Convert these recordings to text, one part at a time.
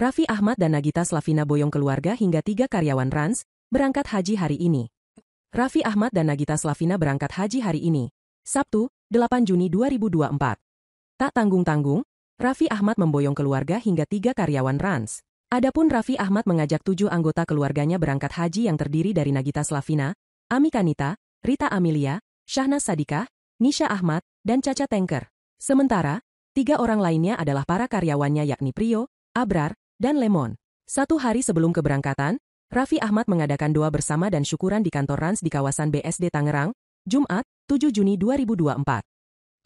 Raffi Ahmad dan Nagita Slavina boyong keluarga hingga tiga karyawan Rans, berangkat haji hari ini. Raffi Ahmad dan Nagita Slavina berangkat haji hari ini, Sabtu, 8 Juni 2024. Tak tanggung-tanggung, Raffi Ahmad memboyong keluarga hingga tiga karyawan Rans. Adapun Raffi Ahmad mengajak tujuh anggota keluarganya berangkat haji yang terdiri dari Nagita Slavina, Ami Kanita, Rita Amelia, Syahnas Sadika, Nisha Ahmad, dan Caca Tengker. Sementara, tiga orang lainnya adalah para karyawannya yakni Prio, Abrar, dan Lemon. Satu hari sebelum keberangkatan, Raffi Ahmad mengadakan doa bersama dan syukuran di kantor Rans di kawasan BSD Tangerang, Jumat, 7 Juni 2024.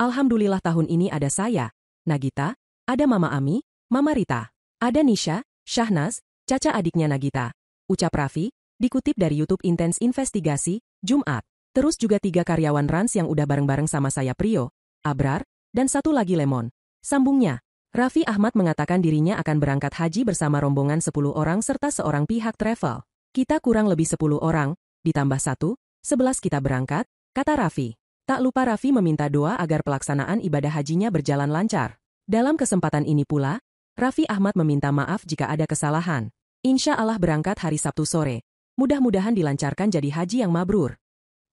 Alhamdulillah tahun ini ada saya, Nagita, ada Mama Ami, Mama Rita, ada Nisha, Syahnas, Caca adiknya Nagita. Ucap Raffi, dikutip dari YouTube Intense Investigasi, Jumat. Terus juga tiga karyawan Rans yang udah bareng-bareng sama saya Prio, Abrar, dan satu lagi Lemon. Sambungnya. Raffi Ahmad mengatakan dirinya akan berangkat haji bersama rombongan 10 orang serta seorang pihak travel. Kita kurang lebih 10 orang, ditambah satu, 11 kita berangkat, kata Raffi. Tak lupa Raffi meminta doa agar pelaksanaan ibadah hajinya berjalan lancar. Dalam kesempatan ini pula, Raffi Ahmad meminta maaf jika ada kesalahan. Insya Allah berangkat hari Sabtu sore. Mudah-mudahan dilancarkan jadi haji yang mabrur.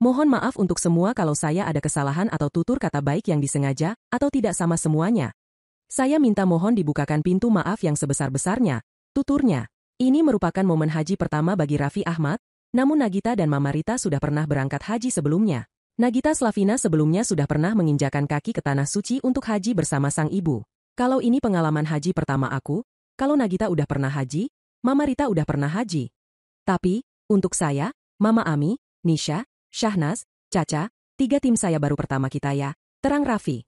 Mohon maaf untuk semua kalau saya ada kesalahan atau tutur kata baik yang disengaja, atau tidak sama semuanya. Saya minta mohon dibukakan pintu maaf yang sebesar-besarnya, tuturnya. Ini merupakan momen haji pertama bagi Raffi Ahmad, namun Nagita dan Mama Rita sudah pernah berangkat haji sebelumnya. Nagita Slavina sebelumnya sudah pernah menginjakan kaki ke Tanah Suci untuk haji bersama sang ibu. Kalau ini pengalaman haji pertama aku, kalau Nagita udah pernah haji, Mama Rita udah pernah haji. Tapi, untuk saya, Mama Ami, Nisha, Syahnas, Caca, tiga tim saya baru pertama kita ya, terang Raffi.